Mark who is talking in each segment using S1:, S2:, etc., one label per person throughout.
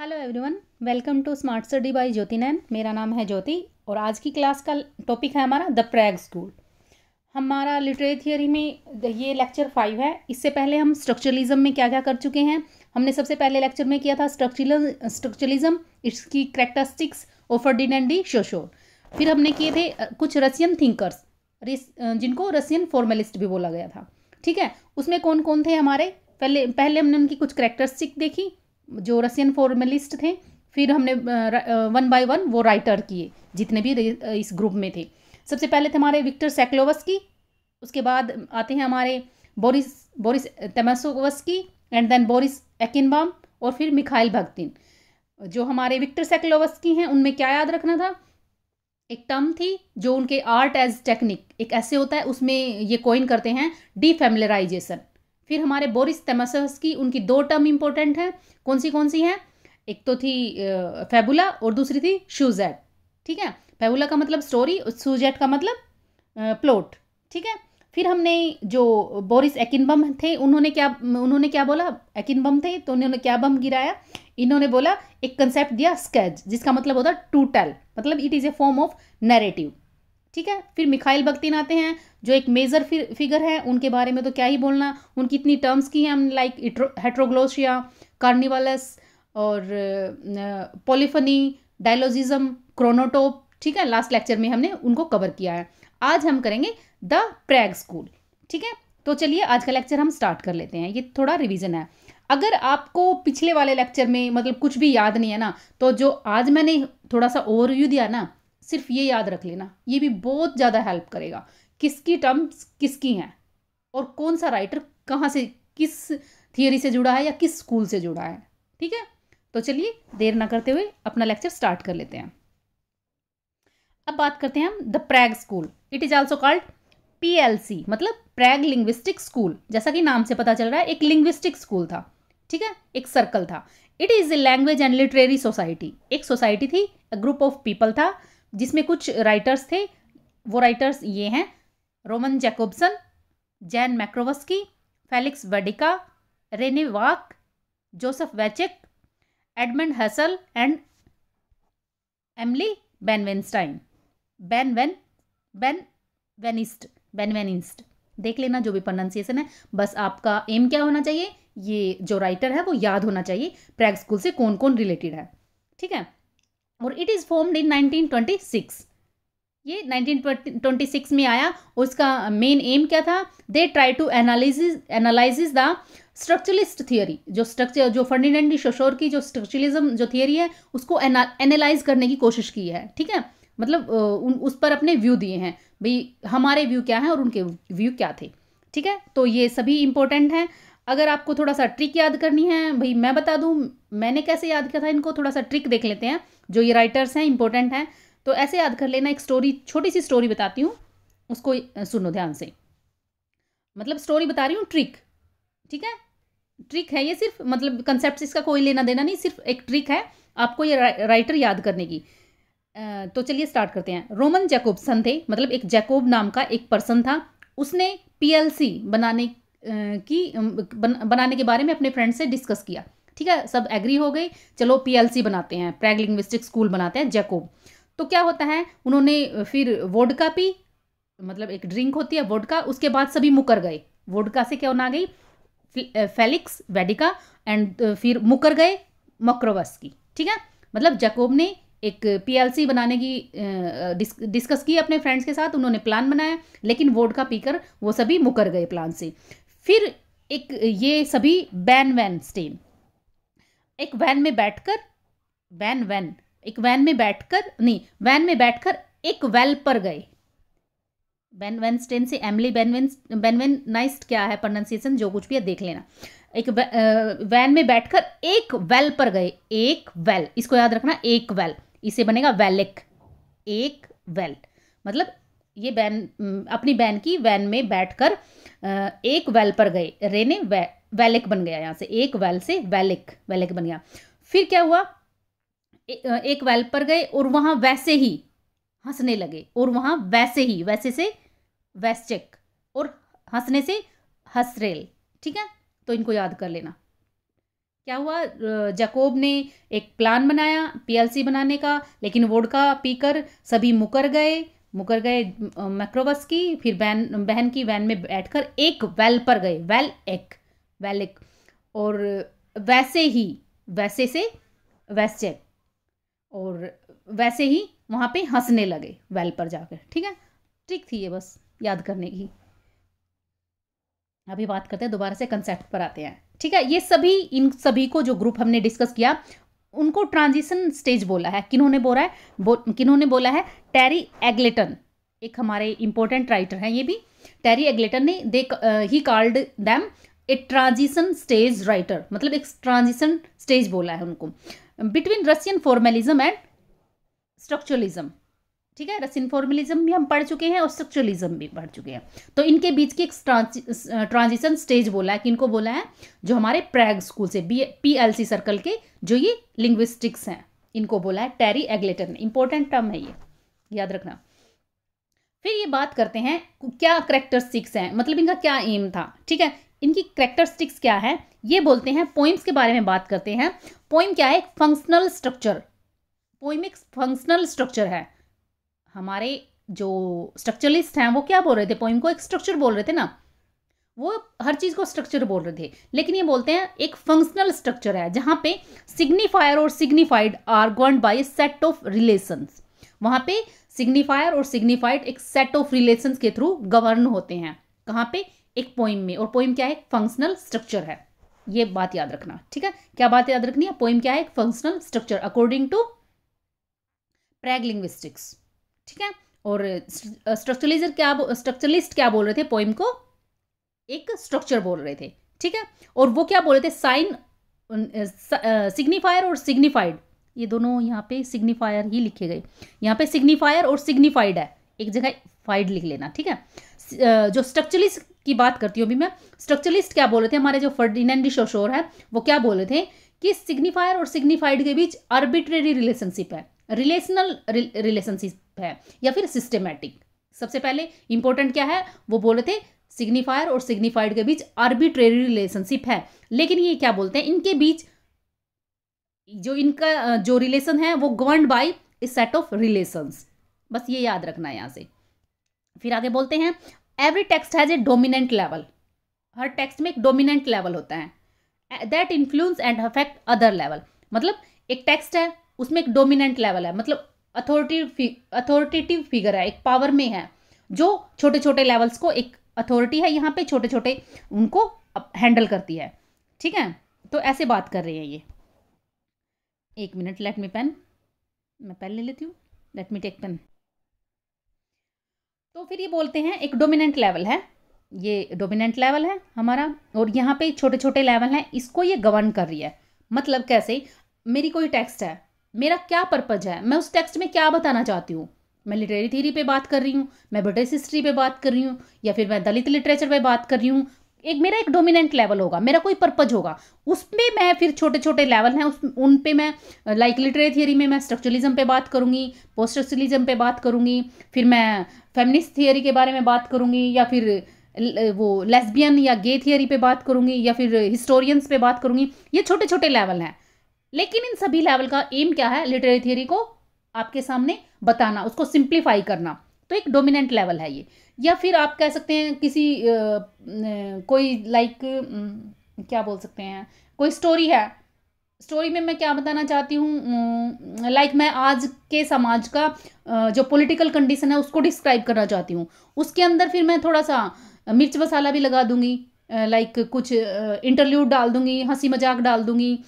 S1: hello everyone welcome to smart study by Jyoti Nain मेरा नाम है ज्योति और आज की क्लास का टॉपिक है हमारा द प्रैग स्कूल हमारा लिटरेरी थियोरी में ये लेक्चर फाइव है इससे पहले हम स्ट्रक्चरलिज्म में क्या क्या कर चुके हैं हमने सबसे पहले लेक्चर में किया था स्ट्रक्चरल स्ट्रक्चरलिज्म इसकी करेक्टरिस्टिक्स डिन एंड डी शोशोर फिर हमने किए थे कुछ रसियन थिंकर्स जिनको रसियन फॉर्मेलिस्ट भी बोला गया था ठीक है उसमें कौन कौन थे हमारे पहले पहले हमने उनकी कुछ करेक्टरिस्टिक देखी जो रसियन फॉर्मलिस्ट थे फिर हमने वन बाय वन वो राइटर किए जितने भी इस ग्रुप में थे सबसे पहले थे हमारे विक्टर की उसके बाद आते हैं हमारे बोरिस बोरिस की एंड देन बोरिस एकिनबाम और फिर मिखाइल भक्तिन जो हमारे विक्टर की हैं उनमें क्या याद रखना था एक टर्म थी जो उनके आर्ट एज टेक्निक एक ऐसे होता है उसमें ये कोइन करते हैं डी फैमिलराइजेशन फिर हमारे बोरिस की उनकी दो टर्म इंपॉर्टेंट हैं कौन सी कौन सी हैं एक तो थी फेबुला और दूसरी थी शूजेट ठीक है फेबुला का मतलब स्टोरी और शूजेट का मतलब प्लॉट ठीक है फिर हमने जो बोरिस एकिनबम थे उन्होंने क्या उन्होंने क्या बोला एकिनबम थे तो उन्होंने क्या बम गिराया इन्होंने बोला एक कंसेप्ट दिया स्केच जिसका मतलब होता टू टेल मतलब it is a form of narrative ठीक है फिर मिखाइल बख्तिन आते हैं जो एक मेजर फिगर है उनके बारे में तो क्या ही बोलना उनकी इतनी टर्म्स की हैं हम लाइक हेट्रोग्लोशिया कार्निवालस और पोलिफनी डायलोजिज्म क्रोनोटोप ठीक है लास्ट लेक्चर में हमने उनको कवर किया है आज हम करेंगे द प्रैग स्कूल ठीक है तो चलिए आज का लेक्चर हम स्टार्ट कर लेते हैं ये थोड़ा रिवीजन है अगर आपको पिछले वाले लेक्चर में मतलब कुछ भी याद नहीं है ना तो जो आज मैंने थोड़ा सा ओवरव्यू दिया ना सिर्फ ये याद रख लेना ये भी बहुत ज़्यादा हेल्प करेगा किसकी टर्म्स किसकी हैं और कौन सा राइटर कहाँ से किस थियोरी से जुड़ा है या किस स्कूल से जुड़ा है ठीक है तो चलिए देर ना करते हुए अपना लेक्चर स्टार्ट कर लेते हैं अब बात करते हैं हम the Prague school it is also called see मतलब प्रैग लिंग्विस्टिक स्कूल जैसा कि नाम से पता चल रहा है एक लिंग्विस्टिक स्कूल था ठीक है एक सर्कल था it is a language and literary society एक सोसाइटी थी ग्रुप ऑफ पीपल था जिसमें कुछ राइटर्स थे वो राइटर्स ये हैं Roman Jakobson Jan Mukarovsky Felix Vodicka Rene Wellek Joseph Vachek Edmund Husserl and Emile Benveniste Benveniste Benveniste Benveniste देख लेना जो भी प्रोनाउंसिएशन है बस आपका एम क्या होना चाहिए ये जो राइटर है वो याद होना चाहिए प्रैग स्कूल से कौन कौन रिलेटेड है ठीक है और इट इज़ फॉर्म्ड इन 1926 ये 1926 में आया उसका मेन एम क्या था they try to analyse analysis the structuralist theory जो स्ट्रक्चर जो फर्डिनेंड शोशोर की जो स्ट्रक्चरलिज्म जो थियोरी है उसको एनालाइज करने की कोशिश की है ठीक है मतलब उन उस पर अपने व्यू दिए हैं भाई हमारे व्यू क्या हैं और उनके व्यू क्या थे ठीक है तो ये सभी इंपॉर्टेंट हैं अगर आपको थोड़ा सा ट्रिक याद करनी है भाई मैं बता दूँ मैंने कैसे याद किया था इनको थोड़ा सा ट्रिक देख लेते हैं जो ये राइटर्स हैं इंपॉर्टेंट हैं तो ऐसे याद कर लेना एक स्टोरी छोटी सी स्टोरी बताती हूँ उसको सुनो ध्यान से मतलब स्टोरी बता रही हूँ ट्रिक ठीक है ट्रिक है ये सिर्फ मतलब कंसेप्ट इसका कोई लेना देना नहीं सिर्फ एक ट्रिक है आपको ये रा, राइटर याद करने की तो चलिए स्टार्ट करते हैं रोमन जैकोबसन थे मतलब एक जैकोब नाम का एक पर्सन था उसने पीएलसी बनाने की बन, बनाने के बारे में अपने फ्रेंड से डिस्कस किया ठीक है सब एग्री हो गई चलो पीएलसी बनाते हैं प्रैग लिंग्विस्टिक स्कूल बनाते हैं जैकोब तो क्या होता है उन्होंने फिर वोडका पी मतलब एक ड्रिंक होती है वोडका उसके बाद सभी मुकर गए वोडका से क्या बना गई फेलिक्स वेडिका एंड फिर मुकर गए मक्रोवस की ठीक है मतलब जैकोब ने एक पीएलसी बनाने की डिस्कस की अपने फ्रेंड्स के साथ उन्होंने प्लान बनाया लेकिन वोडका पीकर वो सभी मुकर गए प्लान से फिर एक ये सभी बैन वैन स्टेन एक वैन में बैठकर वैन वैन एक वैन में बैठकर नहीं वैन में बैठकर एक वेल पर गए बेन स्टेन से एमली बेनवेन बेनवेन नाइस्ट क्या है प्रोनाउंसिएशन जो कुछ भी है देख लेना एक वैन में बैठकर एक वेल पर गए एक वेल इसको याद रखना एक वेल इसे बनेगा वेलिक एक वेल मतलब ये बैन अपनी बैन की वैन में बैठकर एक वेल पर गए रेने वे, वेलिक बन गया यहाँ से एक वेल से वेलिक वेलिक बन गया फिर क्या हुआ ए, एक वेल पर गए और वहां वैसे ही हंसने लगे और वहां वैसे ही वैसे से वैश्चिक और हंसने से हसरेल ठीक है तो इनको याद कर लेना क्या हुआ जकोब ने एक प्लान बनाया पीएलसी बनाने का लेकिन वोड़का पीकर सभी मुकर गए मुकर गए मैक्रोबस की फिर बहन बहन की वैन में बैठकर एक वेल पर गए वेल एक वेल एक और वैसे ही वैसे से वैसे और वैसे ही वहाँ पे हंसने लगे वेल पर जाकर ठीक है ट्रिक थी ये बस याद करने की अभी बात करते हैं दोबारा से कंसेप्ट पर आते हैं ठीक है ये सभी इन सभी को जो ग्रुप हमने डिस्कस किया उनको ट्रांजिशन स्टेज बोला है किन्होंने बोला है बो, किन्होंने बोला है टेरी एग्लेटन एक हमारे इंपॉर्टेंट राइटर हैं ये भी टेरी एग्लेटन ने they he called them a transition stage writer मतलब एक ट्रांजिशन स्टेज बोला है उनको between Russian formalism and structuralism ठीक है रसिन फॉर्मलिज्म भी हम पढ़ चुके हैं और स्ट्रक्चरलिज्म भी पढ़ चुके हैं तो इनके बीच की एक ट्रांजिशन स्टेज बोला है कि इनको बोला है जो हमारे प्रैग स्कूल से बी सी सर्कल के जो ये लिंग्विस्टिक्स हैं इनको बोला है टेरी एग्लेटर ने इंपॉर्टेंट टर्म है ये याद रखना फिर ये बात करते हैं क्या करेक्टरिस्टिक्स हैं मतलब इनका क्या एम था ठीक है इनकी करेक्टरिस्टिक्स क्या है ये बोलते हैं पोइम्स के बारे में बात करते हैं पोइम क्या है फंक्शनल स्ट्रक्चर पोइम एक फंक्शनल स्ट्रक्चर है हमारे जो स्ट्रक्चरलिस्ट हैं वो क्या बोल रहे थे पोइम को एक स्ट्रक्चर बोल रहे थे ना वो हर चीज़ को स्ट्रक्चर बोल रहे थे लेकिन ये बोलते हैं एक फंक्शनल स्ट्रक्चर है जहां पे सिग्निफायर और signified are govern by set of relation वहां पे सिग्निफायर और सिग्निफाइड एक सेट ऑफ रिलेशन के थ्रू गवर्न होते हैं कहाँ पे एक पोइम में और पोइम क्या है फंक्शनल स्ट्रक्चर है ये बात याद रखना ठीक है क्या बात याद रखनी है पोइम क्या है functional structure according to Prague linguistics ठीक है और स्ट्रक्चरलिस्ट क्या स्ट्रक्चरलिस्ट क्या बोल रहे थे पोइम को एक स्ट्रक्चर बोल रहे थे ठीक है और वो क्या बोल रहे थे साइन सिग्निफायर और सिग्निफाइड ये दोनों यहाँ पे सिग्निफायर ही लिखे गए यहाँ पे सिग्निफायर और सिग्निफाइड है एक जगह फाइड लिख लेना ठीक है जो स्ट्रक्चरलिस्ट की बात करती हूँ अभी मैं स्ट्रक्चरलिस्ट क्या बोल रहे थे हमारे जो फर्डिनेंडी शोशोर है वो क्या बोल रहे थे कि सिग्निफायर और सिग्निफाइड के बीच आर्बिट्रेरी रिलेशनशिप है रिलेशनल रिलेशनशिप है या फिर सिस्टमैटिक सबसे पहले इंपॉर्टेंट क्या है वो बोले थे सिग्निफायर और सिग्निफाइड के बीच आर्बिट्रेरी रिलेशनशिप है लेकिन ये क्या बोलते हैं इनके बीच जो इनका जो रिलेशन है वो govern by a set of relations बस ये याद रखना है यहाँ से फिर आगे बोलते हैं every text has a dominant level हर टेक्स्ट में एक डोमिनेंट लेवल होता है that influence and affect other level मतलब एक टेक्स्ट है उसमें एक डोमिनेंट लेवल है मतलब अथॉरिटी अथॉरिटेटिव फिगर है एक पावर में है जो छोटे छोटे लेवल्स को एक अथॉरिटी है यहाँ पे छोटे छोटे उनको हैंडल करती है ठीक है तो ऐसे बात कर रहे हैं ये एक मिनट लेट मी पेन मैं पेन ले लेती हूँ लेट मी टेक पेन तो फिर ये बोलते हैं एक डोमिनेंट लेवल है ये डोमिनेंट लेवल है हमारा और यहाँ पे छोटे छोटे लेवल हैं इसको ये गवर्न कर रही है मतलब कैसे मेरी कोई टेक्स्ट है मेरा क्या पर्पज है मैं उस टेक्स्ट में क्या बताना चाहती हूँ मैं लिटरेरी थीरी पे बात कर रही हूँ मैं ब्रिटिश हिस्ट्री पे बात कर रही हूँ या फिर मैं दलित लिटरेचर पे बात कर रही हूँ एक मेरा एक डोमिनेंट लेवल होगा मेरा कोई पर्पज होगा उसमें मैं फिर छोटे छोटे लेवल हैं उस उन पे मैं लाइक लिटरेरी थियरी में मैं स्ट्रक्चरलिज्म पे बात करूँगी पोस्ट स्ट्रक्चरलिज्म पे बात करूँगी फिर मैं फेमिनिस्ट थियरी के बारे में बात करूँगी या फिर वो लेस्बियन या गे थियरी पे बात करूँगी या फिर हिस्टोरियंस पे बात करूँगी ये छोटे छोटे लेवल हैं लेकिन इन सभी लेवल का एम क्या है लिटरेरी थियरी को आपके सामने बताना उसको सिंप्लीफाई करना तो एक डोमिनेंट लेवल है ये या फिर आप कह सकते हैं किसी कोई लाइक क्या बोल सकते हैं कोई स्टोरी है स्टोरी में मैं क्या बताना चाहती हूँ लाइक मैं आज के समाज का जो पॉलिटिकल कंडीशन है उसको डिस्क्राइब करना चाहती हूँ उसके अंदर फिर मैं थोड़ा सा मिर्च मसाला भी लगा दूँगी लाइक कुछ इंटरल्यूड डाल दूँगी हंसी मजाक डाल दूँगी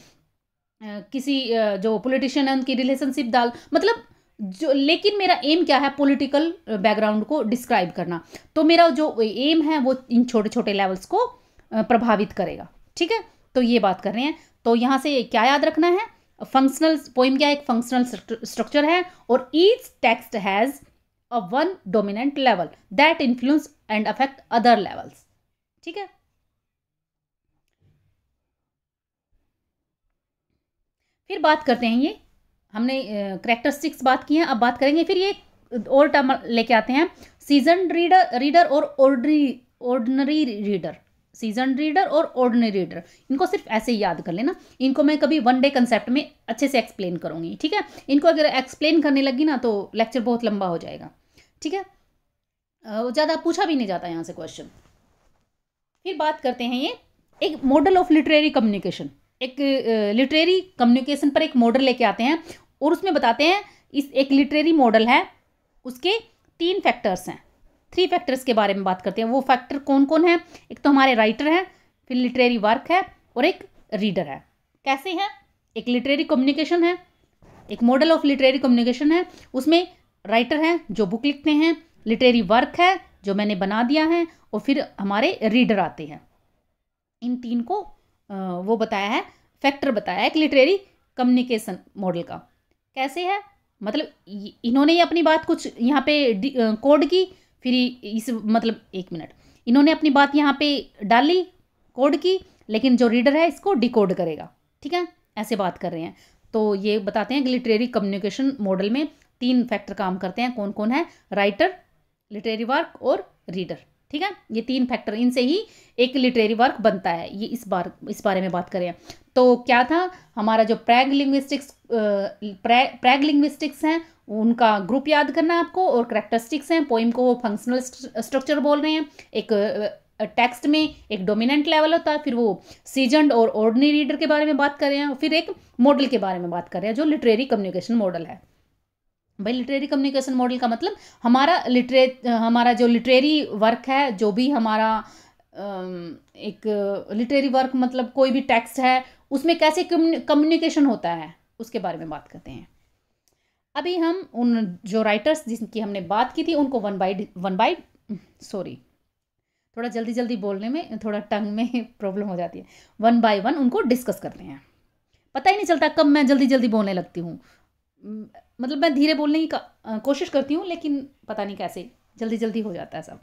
S1: किसी जो पोलिटिशियन है उनकी रिलेशनशिप डाल मतलब जो लेकिन मेरा एम क्या है पॉलिटिकल बैकग्राउंड को डिस्क्राइब करना तो मेरा जो एम है वो इन छोटे छोटे लेवल्स को प्रभावित करेगा ठीक है तो ये बात कर रहे हैं तो यहाँ से क्या याद रखना है फंक्शनल पोइम क्या एक फंक्शनल स्ट्रक्चर है और each text has a one dominant level that influence and affect other levels ठीक है फिर बात करते हैं ये हमने करेक्टरिस्टिक्स बात की है अब बात करेंगे फिर ये और टर्म लेके आते हैं सीजन रीडर रीडर और ordinary ordinary reader season reader और ऑर्डनरी रीडर इनको सिर्फ ऐसे ही याद कर लेना इनको मैं कभी वन डे कंसेप्ट में अच्छे से एक्सप्लेन करूँगी ठीक है इनको अगर एक्सप्लेन करने लगी ना तो लेक्चर बहुत लंबा हो जाएगा ठीक है ज़्यादा पूछा भी नहीं जाता यहाँ से क्वेश्चन फिर बात करते हैं ये एक मॉडल ऑफ लिटरेरी कम्युनिकेशन एक लिटरेरी कम्युनिकेशन पर एक मॉडल लेके आते हैं और उसमें बताते हैं इस एक लिटरेरी मॉडल है उसके तीन फैक्टर्स हैं थ्री फैक्टर्स के बारे में बात करते हैं वो फैक्टर कौन कौन है एक तो हमारे राइटर हैं फिर लिटरेरी वर्क है और एक रीडर है कैसे हैं एक लिटरेरी कम्युनिकेशन है एक मॉडल ऑफ लिटरेरी कम्युनिकेशन है उसमें राइटर हैं जो बुक लिखते हैं लिटरेरी वर्क है जो मैंने बना दिया है और फिर हमारे रीडर आते हैं इन तीन को वो बताया है फैक्टर बताया है एक लिटरेरी कम्युनिकेशन मॉडल का कैसे है मतलब इन्होंने ही अपनी बात कुछ यहाँ पे कोड की फिर इस मतलब एक मिनट इन्होंने अपनी बात यहाँ पे डाली कोड की लेकिन जो रीडर है इसको डिकोड करेगा ठीक है ऐसे बात कर रहे हैं तो ये बताते हैं कि लिटरेरी कम्युनिकेशन मॉडल में तीन फैक्टर काम करते हैं कौन कौन है राइटर लिटरेरी वर्क और रीडर ठीक है ये तीन फैक्टर इनसे ही एक लिटरेरी वर्क बनता है ये इस बार इस बारे में बात करें तो क्या था हमारा जो Prague linguistics Prague Prague linguistics हैं उनका ग्रुप याद करना आपको और करेक्टरिस्टिक्स हैं पोइम को वो फंक्शनल स्ट्रक्चर बोल रहे हैं एक टेक्स्ट में एक डोमिनेंट लेवल होता है फिर वो सीजेंड और ऑर्डनरी रीडर के बारे में बात कर रहे हैं फिर एक मॉडल के बारे में बात कर रहे हैं जो लिटरेरी कम्युनिकेशन मॉडल है भाई लिटरेरी कम्युनिकेशन मॉडल का मतलब हमारा लिटरे हमारा जो लिटरेरी वर्क है जो भी हमारा एक लिटरेरी वर्क मतलब कोई भी टेक्स्ट है उसमें कैसे कम्युनिकेशन होता है उसके बारे में बात करते हैं अभी हम उन जो राइटर्स जिनकी हमने बात की थी उनको one by one by sorry थोड़ा जल्दी जल्दी बोलने में थोड़ा टंग में प्रॉब्लम हो जाती है वन बाय वन उनको डिस्कस करते हैं पता ही नहीं चलता कब मैं जल्दी जल्दी बोलने लगती हूँ मतलब मैं धीरे बोलने की कोशिश करती हूँ लेकिन पता नहीं कैसे जल्दी जल्दी हो जाता है सब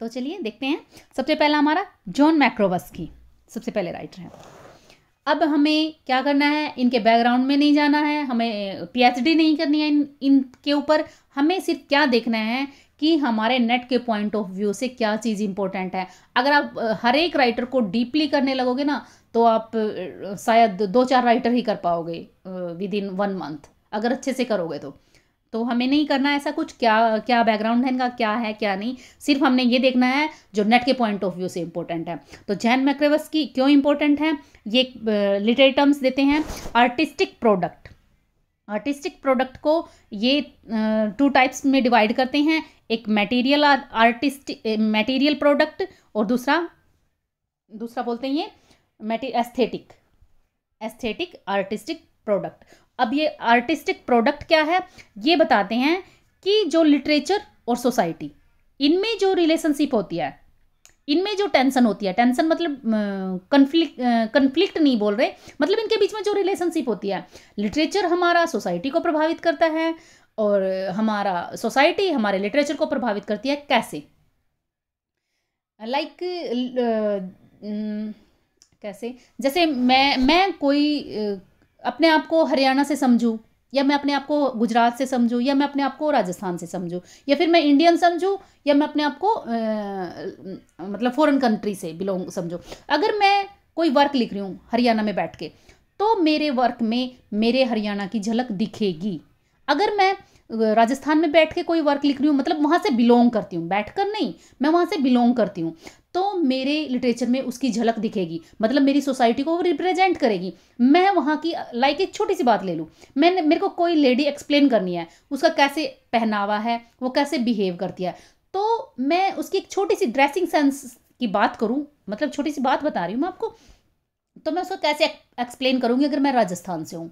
S1: तो चलिए देखते हैं सबसे पहला हमारा जॉन मैक्रोवस की सबसे पहले राइटर हैं अब हमें क्या करना है इनके बैकग्राउंड में नहीं जाना है हमें पीएचडी नहीं करनी है इन इनके ऊपर हमें सिर्फ क्या देखना है कि हमारे नेट के पॉइंट ऑफ व्यू से क्या चीज़ इंपॉर्टेंट है अगर आप हर एक राइटर को डीपली करने लगोगे ना तो आप शायद दो चार राइटर ही कर पाओगे विद इन वन मंथ अगर अच्छे से करोगे तो तो हमें नहीं करना ऐसा कुछ क्या क्या बैकग्राउंड है इनका क्या है क्या नहीं सिर्फ हमने ये देखना है जो नेट के पॉइंट ऑफ व्यू से इंपॉर्टेंट है तो जैन मैक्रेवस की क्यों इंपॉर्टेंट है ये लिटरे टर्म्स देते हैं आर्टिस्टिक प्रोडक्ट आर्टिस्टिक प्रोडक्ट को ये टू टाइप्स में डिवाइड करते हैं एक मटेरियल आर्टिस्ट मटेरियल प्रोडक्ट और दूसरा दूसरा बोलते हैं ये एस्थेटिक एस्थेटिक आर्टिस्टिक प्रोडक्ट अब ये आर्टिस्टिक प्रोडक्ट क्या है ये बताते हैं कि जो लिटरेचर और सोसाइटी इनमें जो रिलेशनशिप होती है इनमें जो टेंशन होती है टेंशन मतलब कन्फ्लिक्ट uh, नहीं बोल रहे मतलब इनके बीच में जो रिलेशनशिप होती है लिटरेचर हमारा सोसाइटी को प्रभावित करता है और हमारा सोसाइटी हमारे लिटरेचर को प्रभावित करती है कैसे लाइक like, uh, um, कैसे जैसे मैं मैं कोई अपने आप को हरियाणा से समझूँ या मैं अपने आप को गुजरात से समझूँ या मैं अपने आप को राजस्थान से समझूँ या फिर मैं इंडियन समझूँ या मैं अपने आप को मतलब फ़ॉरन कंट्री से बिलोंग समझूँ अगर मैं कोई वर्क लिख रही हूँ हरियाणा में बैठ के तो मेरे वर्क में मेरे हरियाणा की झलक दिखेगी अगर मैं राजस्थान में बैठ के कोई वर्क लिख रही हूँ मतलब वहाँ से बिलोंग करती हूँ बैठ कर नहीं मैं वहाँ से बिलोंग करती हूँ तो मेरे लिटरेचर में उसकी झलक दिखेगी मतलब मेरी सोसाइटी को वो रिप्रेजेंट करेगी मैं वहाँ की लाइक एक छोटी सी बात ले लूँ मैंने मेरे को कोई लेडी एक्सप्लेन करनी है उसका कैसे पहनावा है वो कैसे बिहेव करती है तो मैं उसकी एक छोटी सी ड्रेसिंग सेंस की बात करूँ मतलब छोटी सी बात बता रही हूँ मैं आपको तो मैं उसको कैसे एक्सप्लेन करूँगी अगर मैं राजस्थान से हूँ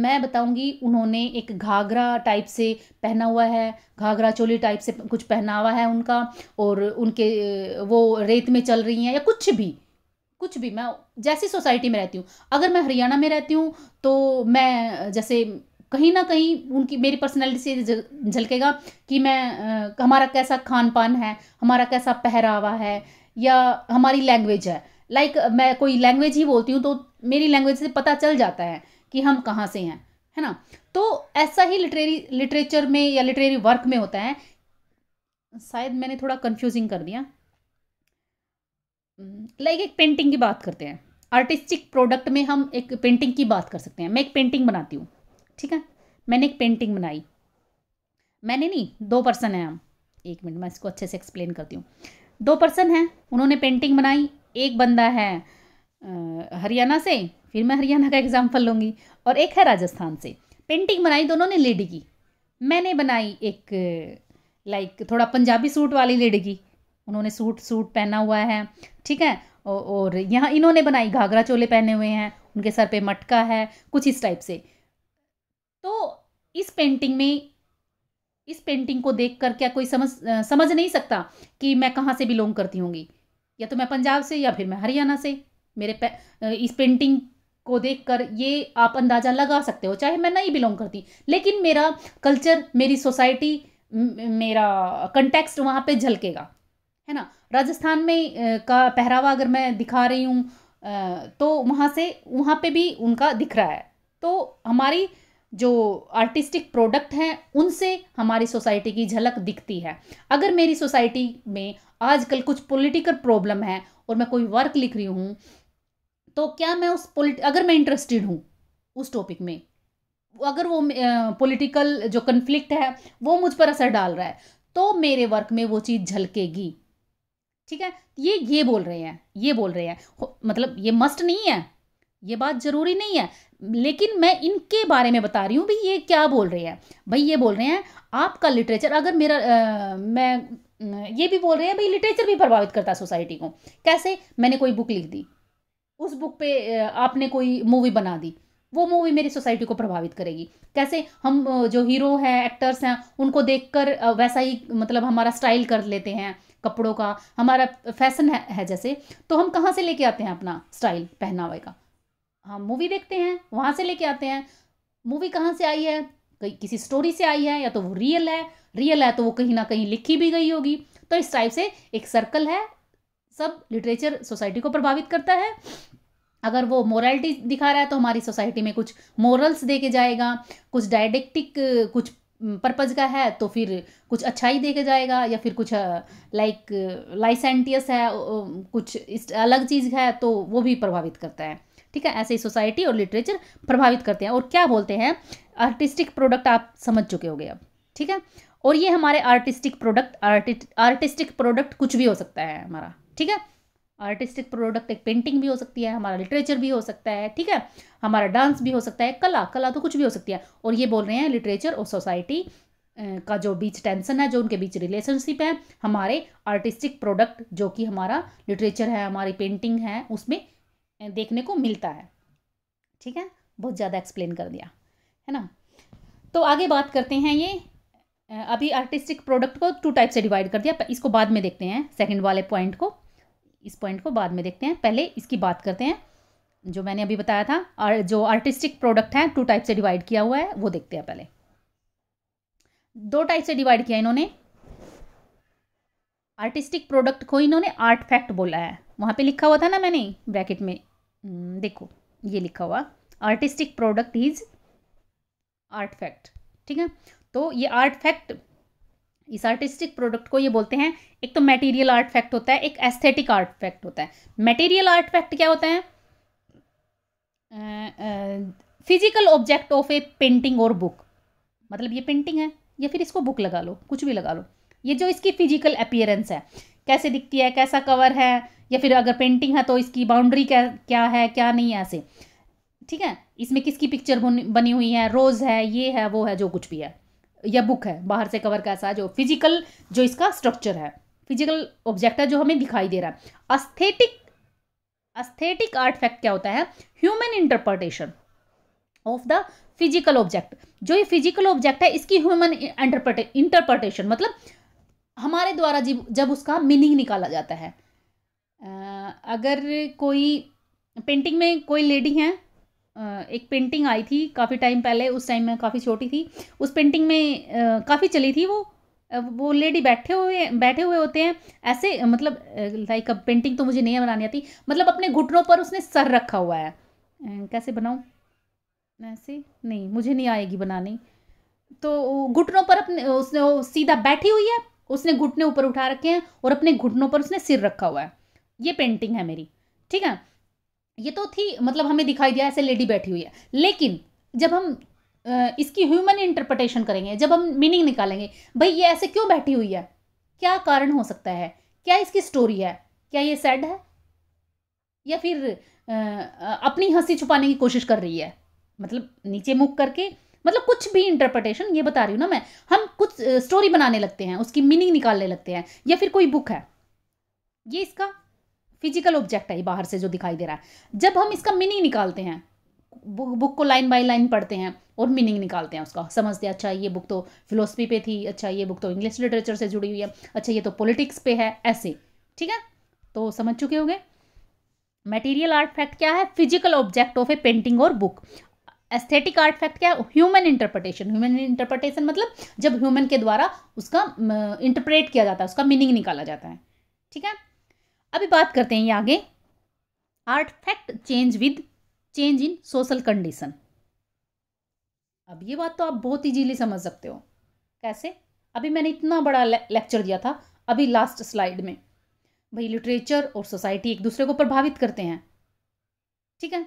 S1: मैं बताऊंगी उन्होंने एक घाघरा टाइप से पहना हुआ है घाघरा चोली टाइप से कुछ पहना हुआ है उनका और उनके वो रेत में चल रही हैं या कुछ भी कुछ भी मैं जैसी सोसाइटी में रहती हूँ अगर मैं हरियाणा में रहती हूँ तो मैं जैसे कहीं ना कहीं उनकी मेरी पर्सनैलिटी से झलकेगा कि मैं हमारा कैसा खान पान है हमारा कैसा पहरावा है या हमारी लैंग्वेज है लाइक like, मैं कोई लैंग्वेज ही बोलती हूँ तो मेरी लैंग्वेज से पता चल जाता है कि हम कहाँ से हैं है ना तो ऐसा ही लिटरेरी लिटरेचर में या लिटरेरी वर्क में होता है शायद मैंने थोड़ा कंफ्यूजिंग कर दिया लाइक हम्म, एक पेंटिंग की बात करते हैं आर्टिस्टिक प्रोडक्ट में हम एक पेंटिंग की बात कर सकते हैं मैं एक पेंटिंग बनाती हूँ ठीक है मैंने एक पेंटिंग बनाई मैंने नहीं दो पर्सन हैं हम एक मिनट मैं इसको अच्छे से एक्सप्लेन करती हूँ दो पर्सन हैं उन्होंने पेंटिंग बनाई एक बंदा है हरियाणा से फिर मैं हरियाणा का एग्जाम्पल लूँगी और एक है राजस्थान से पेंटिंग बनाई दोनों ने लेडी की मैंने बनाई एक लाइक थोड़ा पंजाबी सूट वाली लेडी की उन्होंने सूट सूट पहना हुआ है ठीक है और यहाँ इन्होंने बनाई घाघरा चोले पहने हुए हैं उनके सर पे मटका है कुछ इस टाइप से तो इस पेंटिंग में इस पेंटिंग को देख कर क्या कोई समझ समझ नहीं सकता कि मैं कहाँ से बिलोंग करती हूँगी या तो मैं पंजाब से या फिर मैं हरियाणा से मेरे पे, इस पेंटिंग को देखकर ये आप अंदाज़ा लगा सकते हो चाहे मैं नहीं बिलोंग करती लेकिन मेरा कल्चर मेरी सोसाइटी मेरा कंटेक्स्ट वहाँ पे झलकेगा है ना राजस्थान में का पहरावा अगर मैं दिखा रही हूँ तो वहाँ से वहाँ पे भी उनका दिख रहा है तो हमारी जो आर्टिस्टिक प्रोडक्ट हैं उनसे हमारी सोसाइटी की झलक दिखती है अगर मेरी सोसाइटी में आजकल कुछ पॉलिटिकल प्रॉब्लम है और मैं कोई वर्क लिख रही हूँ तो क्या मैं उस पोलिट अगर मैं इंटरेस्टेड हूँ उस टॉपिक में अगर वो पॉलिटिकल जो कन्फ्लिक्ट है वो मुझ पर असर डाल रहा है तो मेरे वर्क में वो चीज़ झलकेगी ठीक है ये ये बोल रहे हैं ये बोल रहे हैं मतलब ये मस्ट नहीं है ये बात ज़रूरी नहीं है लेकिन मैं इनके बारे में बता रही हूँ भाई ये क्या बोल रहे हैं भाई ये बोल रहे हैं आपका लिटरेचर अगर मेरा आ, मैं ये भी बोल रहे हैं भाई लिटरेचर भी प्रभावित करता है सोसाइटी को कैसे मैंने कोई बुक लिख दी उस बुक पे आपने कोई मूवी बना दी वो मूवी मेरी सोसाइटी को प्रभावित करेगी कैसे हम जो हीरो हैं एक्टर्स हैं उनको देखकर वैसा ही मतलब हमारा स्टाइल कर लेते हैं कपड़ों का हमारा फैशन है, है जैसे तो हम कहाँ से लेके आते हैं अपना स्टाइल पहनावे का हम मूवी देखते हैं वहाँ से लेके आते हैं मूवी कहाँ से आई है किसी स्टोरी से आई है या तो वो रियल है रियल है तो वो कहीं ना कहीं लिखी भी गई होगी तो इस टाइप से एक सर्कल है सब लिटरेचर सोसाइटी को प्रभावित करता है अगर वो मोरालिटी दिखा रहा है तो हमारी सोसाइटी में कुछ मोरल्स दे के जाएगा कुछ डायडेक्टिक कुछ पर्पज़ का है तो फिर कुछ अच्छाई दे के जाएगा या फिर कुछ लाइक uh, लाइसेंटियस uh, है uh, कुछ इस अलग चीज़ है तो वो भी प्रभावित करता है ठीक है ऐसे ही सोसाइटी और लिटरेचर प्रभावित करते हैं और क्या बोलते हैं आर्टिस्टिक प्रोडक्ट आप समझ चुके होंगे अब ठीक है और ये हमारे आर्टिस्टिक प्रोडक्ट आर्टिस्टिक प्रोडक्ट कुछ भी हो सकता है हमारा ठीक है आर्टिस्टिक प्रोडक्ट एक पेंटिंग भी हो सकती है हमारा लिटरेचर भी हो सकता है ठीक है हमारा डांस भी हो सकता है कला कला तो कुछ भी हो सकती है और ये बोल रहे हैं लिटरेचर और सोसाइटी का जो बीच टेंशन है जो उनके बीच रिलेशनशिप है हमारे आर्टिस्टिक प्रोडक्ट जो कि हमारा लिटरेचर है हमारी पेंटिंग है उसमें देखने को मिलता है ठीक है बहुत ज़्यादा एक्सप्लेन कर दिया है ना तो आगे बात करते हैं ये अभी आर्टिस्टिक प्रोडक्ट को टू टाइप से डिवाइड कर दिया इसको बाद में देखते हैं सेकंड वाले पॉइंट को इस पॉइंट को बाद में देखते हैं पहले इसकी बात करते हैं जो मैंने अभी बताया था और जो आर्टिस्टिक प्रोडक्ट है टू टाइप से डिवाइड किया हुआ है वो देखते हैं पहले दो टाइप से डिवाइड किया इन्होंने आर्टिस्टिक प्रोडक्ट को इन्होंने आर्ट फैक्ट बोला है वहां पे लिखा हुआ था ना मैंने ब्रैकेट में हम्म, देखो ये लिखा हुआ artistic product is artefact ठीक है तो ये आर्ट फैक्ट इस आर्टिस्टिक प्रोडक्ट को ये बोलते हैं एक तो मटेरियल आर्ट फैक्ट होता है एक एस्थेटिक आर्ट फैक्ट होता है मटेरियल आर्ट फैक्ट क्या होता है physical object of a painting और बुक मतलब ये पेंटिंग है या फिर इसको बुक लगा लो कुछ भी लगा लो ये जो इसकी फिजिकल अपियरेंस है कैसे दिखती है कैसा कवर है या फिर अगर पेंटिंग है तो इसकी बाउंड्री क्या क्या है क्या नहीं है ऐसे ठीक है इसमें किसकी पिक्चर बनी हुई है रोज़ है ये है वो है जो कुछ भी है या बुक है बाहर से कवर कैसा है जो फिजिकल जो इसका स्ट्रक्चर है फिजिकल ऑब्जेक्ट है जो हमें दिखाई दे रहा है अस्थेटिक अस्थेटिक आर्ट फैक्ट क्या होता है human interpretation of the physical object जो ये फिजिकल ऑब्जेक्ट है इसकी ह्यूमन इंटरप्रटेशन मतलब हमारे द्वारा जब उसका मीनिंग निकाला जाता है अगर कोई पेंटिंग में कोई लेडी है एक पेंटिंग आई थी काफ़ी टाइम पहले उस टाइम में काफ़ी छोटी थी उस पेंटिंग में काफ़ी चली थी वो वो लेडी बैठे हुए बैठे हुए होते हैं ऐसे मतलब लाइक अब पेंटिंग तो मुझे नहीं बनानी आती मतलब अपने घुटनों पर उसने सर रखा हुआ है कैसे बनाऊँ ऐसे नहीं मुझे नहीं आएगी बनानी तो घुटनों पर अपने उसने वो सीधा बैठी हुई है उसने घुटने ऊपर उठा रखे हैं और अपने घुटनों पर उसने सिर रखा हुआ है ये पेंटिंग है मेरी ठीक है ये तो थी मतलब हमें दिखाई दिया ऐसे लेडी बैठी हुई है लेकिन जब हम इसकी ह्यूमन इंटरप्रटेशन करेंगे जब हम मीनिंग निकालेंगे भाई ये ऐसे क्यों बैठी हुई है क्या कारण हो सकता है क्या इसकी स्टोरी है क्या ये सैड है या फिर अपनी हंसी छुपाने की कोशिश कर रही है मतलब नीचे मुख करके मतलब कुछ भी इंटरप्रटेशन ये बता रही हूँ ना मैं हम कुछ स्टोरी बनाने लगते हैं उसकी मीनिंग निकालने लगते हैं या फिर कोई बुक है ये इसका फिजिकल ऑब्जेक्ट है ये बाहर से जो दिखाई दे रहा है जब हम इसका मीनिंग निकालते हैं बुक को लाइन बाय लाइन पढ़ते हैं और मीनिंग निकालते हैं उसका समझते हैं अच्छा ये बुक तो फिलोसफी पे थी अच्छा ये बुक तो इंग्लिश लिटरेचर से जुड़ी हुई है अच्छा ये तो पॉलिटिक्स पे है ऐसे ठीक है तो समझ चुके होंगे मटेरियल आर्ट फैक्ट क्या है physical object of a painting और बुक एस्थेटिक आर्ट फैक्ट क्या है ह्यूमन इंटरप्रटेशन ह्यूमन इंटरप्रटेशन मतलब जब ह्यूमन के द्वारा उसका इंटरप्रेट किया जाता है उसका मीनिंग निकाला जाता है ठीक है अभी बात करते हैं ये आगे artefact change with change in social condition अब ये बात तो आप बहुत इजीली समझ सकते हो कैसे अभी मैंने इतना बड़ा लेक्चर दिया था अभी लास्ट स्लाइड में भाई लिटरेचर और सोसाइटी एक दूसरे को प्रभावित करते हैं ठीक है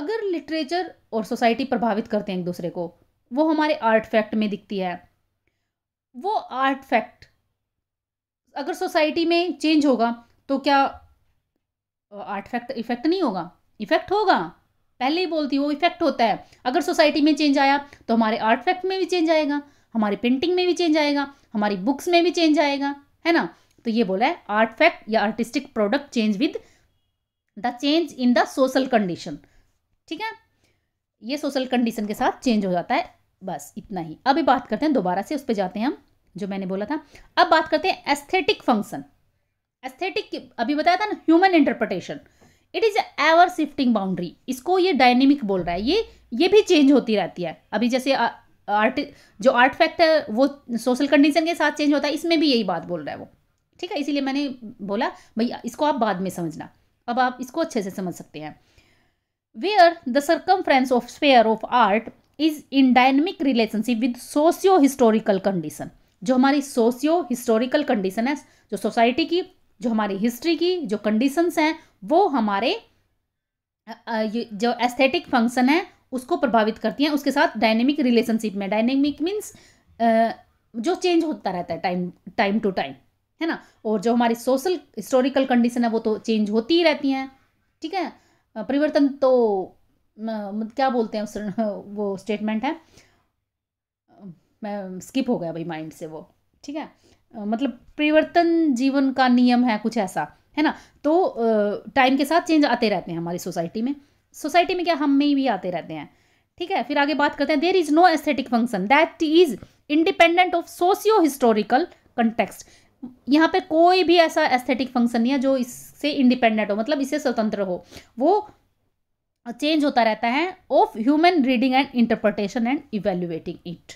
S1: अगर लिटरेचर और सोसाइटी प्रभावित करते हैं एक दूसरे को वो हमारे आर्ट फैक्ट में दिखती है वो आर्ट फैक्ट अगर सोसाइटी में चेंज होगा तो क्या आर्ट फैक्ट इफेक्ट नहीं होगा इफेक्ट होगा पहले ही बोलती हूँ इफेक्ट होता है अगर सोसाइटी में चेंज आया तो हमारे आर्ट फैक्ट में भी चेंज आएगा हमारी पेंटिंग में भी चेंज आएगा हमारी बुक्स में भी चेंज आएगा है ना तो ये बोला है आर्ट फैक्ट या artistic product change with the change in the social condition ठीक है ये सोशल कंडीशन के साथ चेंज हो जाता है बस इतना ही अभी बात करते हैं दोबारा से उस पर जाते हैं हम जो मैंने बोला था अब बात करते हैं एस्थेटिक फंक्शन एस्थेटिक अभी बताया था ना human interpretation it is ever shifting boundary इसको ये डायनेमिक बोल रहा है ये ये भी चेंज होती रहती है अभी जैसे आर्ट जो आर्ट फैक्ट है वो सोशल कंडीशन के साथ चेंज होता है इसमें भी यही बात बोल रहा है वो ठीक है इसीलिए मैंने बोला भैया इसको आप बाद में समझना अब आप इसको अच्छे से समझ सकते हैं वेयर द सर्कम of sphere of art is in dynamic relationship with socio historical condition जो हमारी सोशियो हिस्टोरिकल कंडीशन है जो सोसाइटी की जो हमारी हिस्ट्री की जो कंडीशंस हैं वो हमारे जो एस्थेटिक फंक्शन है उसको प्रभावित करती हैं उसके साथ डायनेमिक रिलेशनशिप में डायनेमिक मीन्स जो चेंज होता रहता है टाइम टाइम टू टाइम है ना और जो हमारी सोशल हिस्टोरिकल कंडीशन है वो तो चेंज होती ही रहती हैं ठीक है परिवर्तन तो क्या बोलते हैं उस वो स्टेटमेंट है मैं स्किप हो गया भाई माइंड से वो ठीक है मतलब परिवर्तन जीवन का नियम है कुछ ऐसा है ना तो टाइम के साथ चेंज आते रहते हैं हमारी सोसाइटी में सोसाइटी में क्या हम में भी आते रहते हैं ठीक है फिर आगे बात करते हैं there is no aesthetic function that is independent of socio historical context यहाँ पे कोई भी ऐसा एस्थेटिक फंक्शन नहीं है जो इससे इंडिपेंडेंट हो मतलब इससे स्वतंत्र हो वो चेंज होता रहता है of human reading and interpretation and evaluating it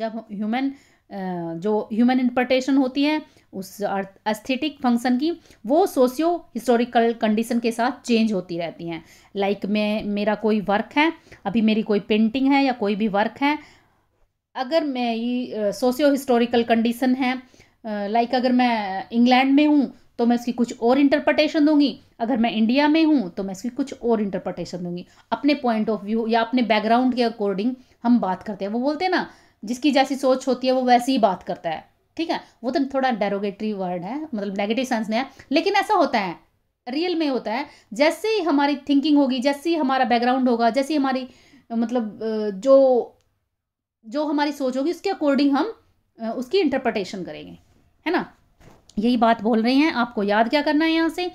S1: जब ह्यूमन जो ह्यूमन इंटरप्रटेशन होती है उस एस्थेटिक फंक्शन की वो सोशियो हिस्टोरिकल कंडीशन के साथ चेंज होती रहती हैं लाइक like मैं मेरा कोई वर्क है अभी मेरी कोई पेंटिंग है या कोई भी वर्क है अगर मैं ये सोशियो हिस्टोरिकल कंडीशन है लाइक like अगर मैं इंग्लैंड में हूँ तो मैं उसकी कुछ और इंटरप्रटेशन दूंगी अगर मैं इंडिया में हूँ तो मैं इसकी कुछ और इंटरप्रटेशन दूंगी अपने पॉइंट ऑफ व्यू या अपने बैकग्राउंड के अकॉर्डिंग हम बात करते हैं वो बोलते हैं ना जिसकी जैसी सोच होती है वो वैसी ही बात करता है ठीक है वो तो थोड़ा डेरोगेटरी वर्ड है मतलब नेगेटिव सेंस में है लेकिन ऐसा होता है रियल में होता है जैसे ही हमारी थिंकिंग होगी जैसे ही हमारा बैकग्राउंड होगा जैसी हमारी मतलब जो जो हमारी सोच होगी उसके अकॉर्डिंग हम उसकी इंटरप्रटेशन करेंगे है ना यही बात बोल रही हैं आपको याद क्या करना है यहाँ से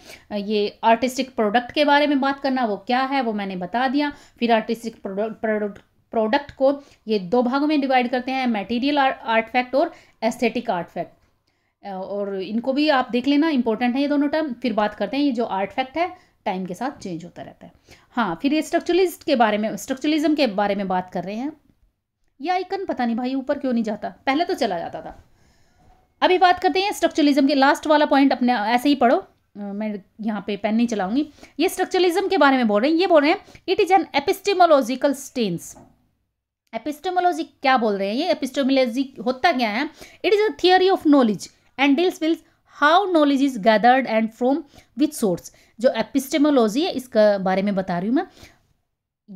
S1: ये आर्टिस्टिक प्रोडक्ट के बारे में बात करना वो क्या है वो मैंने बता दिया फिर आर्टिस्टिक प्रोडक्ट प्रोडक्ट को ये दो भागों में डिवाइड करते हैं मटेरियल आर्टफैक्ट और एस्थेटिक आर्टफैक्ट और इनको भी आप देख लेना इंपॉर्टेंट है ये दोनों टर्म फिर बात करते हैं ये जो आर्टफैक्ट है टाइम के साथ चेंज होता रहता है हाँ फिर ये स्ट्रक्चरलिस्ट के बारे में स्ट्रक्चरलिज्म के बारे में बात कर रहे हैं ये आइकन पता नहीं भाई ऊपर क्यों नहीं जाता पहले तो चला जाता था अभी बात करते हैं स्ट्रक्चरलिज्म के लास्ट वाला पॉइंट अपने ऐसे ही पढ़ो मैं यहाँ पे पेन नहीं चलाऊंगी ये स्ट्रक्चरलिज्म के बारे में बोल रहे हैं ये बोल रहे हैं it is an epistemological stance epistemology क्या बोल रहे हैं ये एपिस्टोमोलॉजी होता क्या है it is a theory of knowledge and deals विल्स how knowledge is gathered and from with source जो एपिस्टेमोलॉजी है इसका बारे में बता रही हूँ मैं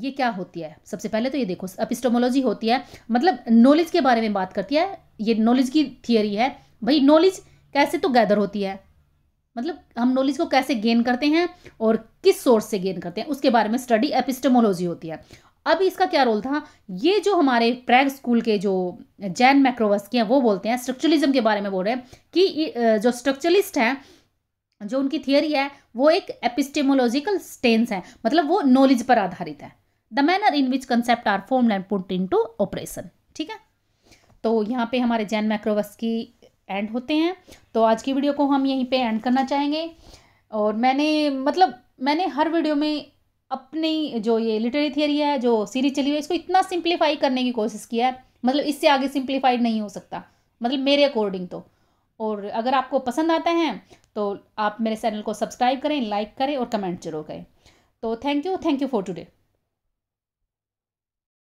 S1: ये क्या होती है सबसे पहले तो ये देखो एपिस्टोमोलॉजी होती है मतलब नॉलेज के बारे में बात करती है ये नॉलेज की थियोरी है भाई नॉलेज कैसे तो गैदर होती है मतलब हम नॉलेज को कैसे गेन करते हैं और किस सोर्स से गेन करते हैं उसके बारे में स्टडी एपिस्टोमोलॉजी होती है अब इसका क्या रोल था ये जो हमारे प्रैग स्कूल के जो जैन मैक्रोवस्की हैं वो बोलते हैं स्ट्रक्चरलिज्म के बारे में बोल रहे हैं कि जो स्ट्रक्चरलिस्ट हैं जो उनकी थियरी है वो एक एपिस्टेमोलॉजिकल स्टेंस है मतलब वो नॉलेज पर आधारित है the manner in which concept are form and put into operation ठीक है तो यहाँ पे हमारे जैन मैक्रोवस्की एंड होते हैं तो आज की वीडियो को हम यहीं पे एंड करना चाहेंगे और मैंने मतलब मैंने हर वीडियो में अपनी जो ये लिटरेरी थियरी है जो सीरीज चली हुई है इसको इतना सिंप्लीफाई करने की कोशिश किया है मतलब इससे आगे सिंप्लीफाइड नहीं हो सकता मतलब मेरे अकॉर्डिंग तो और अगर आपको पसंद आते हैं तो आप मेरे चैनल को सब्सक्राइब करें लाइक करें और कमेंट जरूर करें तो thank you thank you for today